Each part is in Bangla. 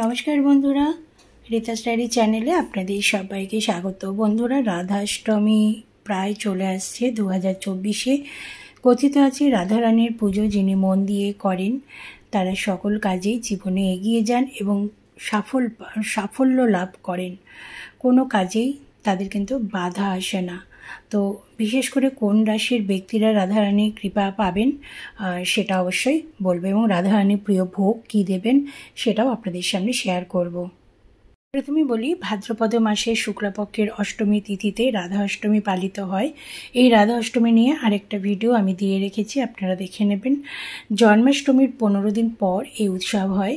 নমস্কার বন্ধুরা রীতা স্টাডি চ্যানেলে আপনাদের সবাইকে স্বাগত বন্ধুরা রাধাষ্টমী প্রায় চলে আসছে দু হাজার চব্বিশে কথিত আছে রাধারানীর পুজো যিনি মন দিয়ে করেন তারা সকল কাজেই জীবনে এগিয়ে যান এবং সাফল সাফল্য লাভ করেন কোনো কাজেই তাদের কিন্তু বাধা আসে না তো বিশেষ করে কোন রাশির ব্যক্তিরা রাধারানীর কৃপা পাবেন সেটা অবশ্যই বলবো এবং রাধারানীর প্রিয় ভোগ কী দেবেন সেটাও আপনাদের সামনে শেয়ার করবো প্রথমে বলি ভাদ্রপদ মাসে শুক্লাপক্ষের অষ্টমী তিথিতে রাধা অষ্টমী পালিত হয় এই রাধা অষ্টমী নিয়ে আরেকটা ভিডিও আমি দিয়ে রেখেছি আপনারা দেখে নেবেন জন্মাষ্টমীর পনেরো দিন পর এই উৎসব হয়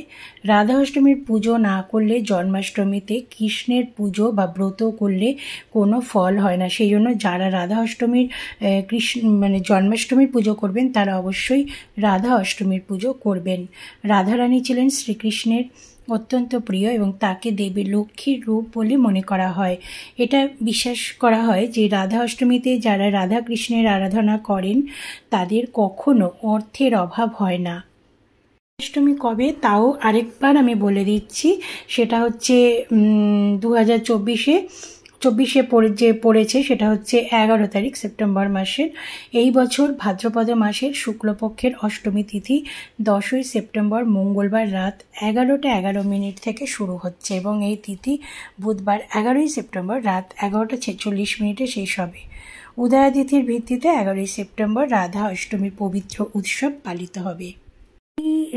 রাধা অষ্টমীর পুজো না করলে জন্মাষ্টমীতে কৃষ্ণের পুজো বা ব্রত করলে কোনো ফল হয় না সেই জন্য যারা রাধা অষ্টমীর কৃষ্ণ মানে জন্মাষ্টমীর পুজো করবেন তারা অবশ্যই রাধা অষ্টমীর পুজো করবেন রাধারানী ছিলেন শ্রীকৃষ্ণের অত্যন্ত প্রিয় এবং তাকে দেবী লক্ষ্মীর রূপ বলে মনে করা হয় এটা বিশ্বাস করা হয় যে রাধা অষ্টমীতে যারা রাধা কৃষ্ণের আরাধনা করেন তাদের কখনো অর্থের অভাব হয় না অষ্টমী কবে তাও আরেকবার আমি বলে দিচ্ছি সেটা হচ্ছে দু হাজার চব্বিশে চব্বিশে পড়ে যে পড়েছে সেটা হচ্ছে এগারো তারিখ সেপ্টেম্বর মাসের এই বছর ভাদ্রপদ মাসের শুক্লপক্ষের অষ্টমী তিথি দশই সেপ্টেম্বর মঙ্গলবার রাত এগারোটা এগারো মিনিট থেকে শুরু হচ্ছে এবং এই তিথি বুধবার এগারোই সেপ্টেম্বর রাত এগারোটা ছেচল্লিশ মিনিটে শেষ হবে উদয়াদিতির ভিত্তিতে এগারোই সেপ্টেম্বর রাধা অষ্টমী পবিত্র উৎসব পালিত হবে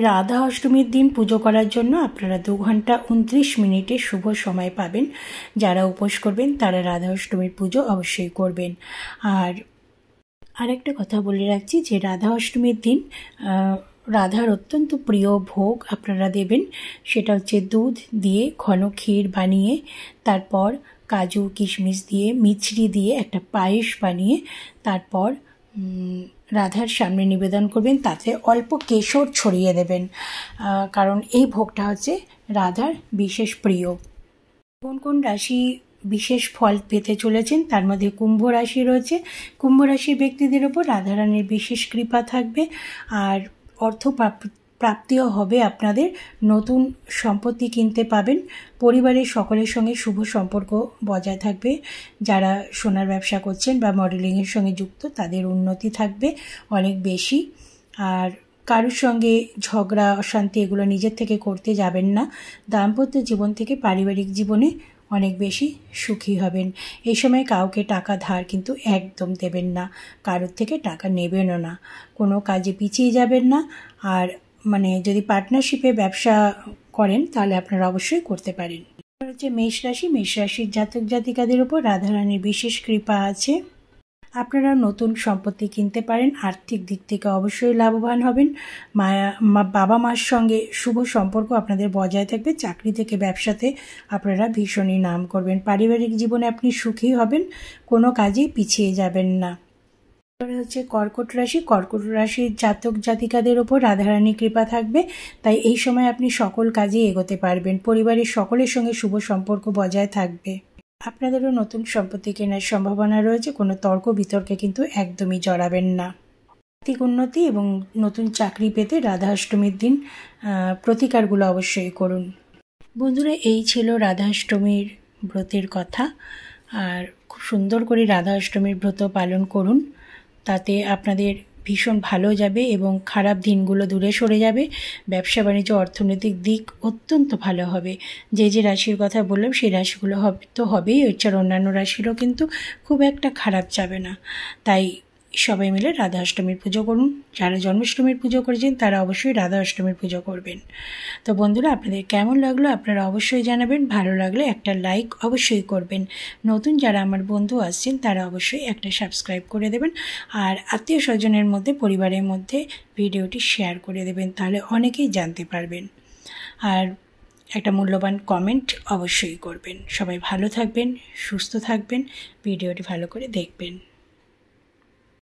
রাধা অষ্টমীর দিন পুজো করার জন্য আপনারা দু ঘন্টা উনত্রিশ মিনিটে শুভ সময় পাবেন যারা উপোস করবেন তারা রাধা অষ্টমীর পুজো অবশ্যই করবেন আর আরেকটা কথা বলে রাখছি যে রাধা অষ্টমীর দিন রাধার অত্যন্ত প্রিয় ভোগ আপনারা দেবেন সেটা হচ্ছে দুধ দিয়ে ঘন ক্ষীর বানিয়ে তারপর কাজু কিশমিশ দিয়ে মিছরি দিয়ে একটা পায়েস বানিয়ে তারপর রাধার সামনে নিবেদন করবেন তাতে অল্প কেশর ছড়িয়ে দেবেন কারণ এই ভোগটা হচ্ছে রাধার বিশেষ প্রিয় কোন কোন রাশি বিশেষ ফল পেতে চলেছেন তার মধ্যে কুম্ভ রাশি রয়েছে কুম্ভ রাশির ব্যক্তিদের ওপর রাধারানীর বিশেষ কৃপা থাকবে আর অর্থ প্রাপ্তিও হবে আপনাদের নতুন সম্পত্তি কিনতে পাবেন পরিবারের সকলের সঙ্গে শুভ সম্পর্ক বজায় থাকবে যারা সোনার ব্যবসা করছেন বা মডেলিংয়ের সঙ্গে যুক্ত তাদের উন্নতি থাকবে অনেক বেশি আর কারোর সঙ্গে ঝগড়া অশান্তি এগুলো নিজের থেকে করতে যাবেন না দাম্পত্য জীবন থেকে পারিবারিক জীবনে অনেক বেশি সুখী হবেন এই সময় কাউকে টাকা ধার কিন্তু একদম দেবেন না কারোর থেকে টাকা নেবেনও না কোনো কাজে পিছিয়ে যাবেন না আর মানে যদি পার্টনারশিপে ব্যবসা করেন তাহলে আপনারা অবশ্যই করতে পারেন হচ্ছে মেষ রাশি মেষ রাশির জাতক জাতিকাদের উপর রাধারানীর বিশেষ কৃপা আছে আপনারা নতুন সম্পত্তি কিনতে পারেন আর্থিক দিক থেকে অবশ্যই লাভবান হবেন মায়া বাবা মার সঙ্গে শুভ সম্পর্ক আপনাদের বজায় থাকবে চাকরি থেকে ব্যবসাতে আপনারা ভীষণই নাম করবেন পারিবারিক জীবনে আপনি সুখী হবেন কোনো কাজেই পিছিয়ে যাবেন না এবার হচ্ছে কর্কট রাশি কর্কট রাশির জাতক জাতিকাদের ওপর রাধারানী কৃপা থাকবে তাই এই সময় আপনি সকল কাজে এগোতে পারবেন পরিবারের সকলের সঙ্গে শুভ সম্পর্ক বজায় থাকবে আপনাদেরও নতুন সম্পত্তি কেনার সম্ভাবনা রয়েছে কোনো তর্ক বিতর্কে কিন্তু একদমই জড়াবেন না আর্থিক উন্নতি এবং নতুন চাকরি পেতে রাধা অষ্টমীর দিন প্রতিকারগুলো অবশ্যই করুন বন্ধুরা এই ছিল রাধা অষ্টমীর ব্রতের কথা আর খুব সুন্দর করে রাধা অষ্টমীর ব্রত পালন করুন তাতে আপনাদের ভীষণ ভালো যাবে এবং খারাপ দিনগুলো দূরে সরে যাবে ব্যবসা বাণিজ্য অর্থনৈতিক দিক অত্যন্ত ভালো হবে যে যে রাশির কথা বললাম সেই রাশিগুলো হবে তো হবেই এছাড়া অন্যান্য রাশিরও কিন্তু খুব একটা খারাপ যাবে না তাই সবাই মিলে রাধা অষ্টমীর পুজো করুন যারা জন্মাষ্টমীর পুজো করেছেন তারা অবশ্যই রাধা অষ্টমীর পুজো করবেন তো বন্ধুরা আপনাদের কেমন লাগলো আপনারা অবশ্যই জানাবেন ভালো লাগলে একটা লাইক অবশ্যই করবেন নতুন যারা আমার বন্ধু আসছেন তারা অবশ্যই একটা সাবস্ক্রাইব করে দেবেন আর আত্মীয় স্বজনের মধ্যে পরিবারের মধ্যে ভিডিওটি শেয়ার করে দেবেন তাহলে অনেকেই জানতে পারবেন আর একটা মূল্যবান কমেন্ট অবশ্যই করবেন সবাই ভালো থাকবেন সুস্থ থাকবেন ভিডিওটি ভালো করে দেখবেন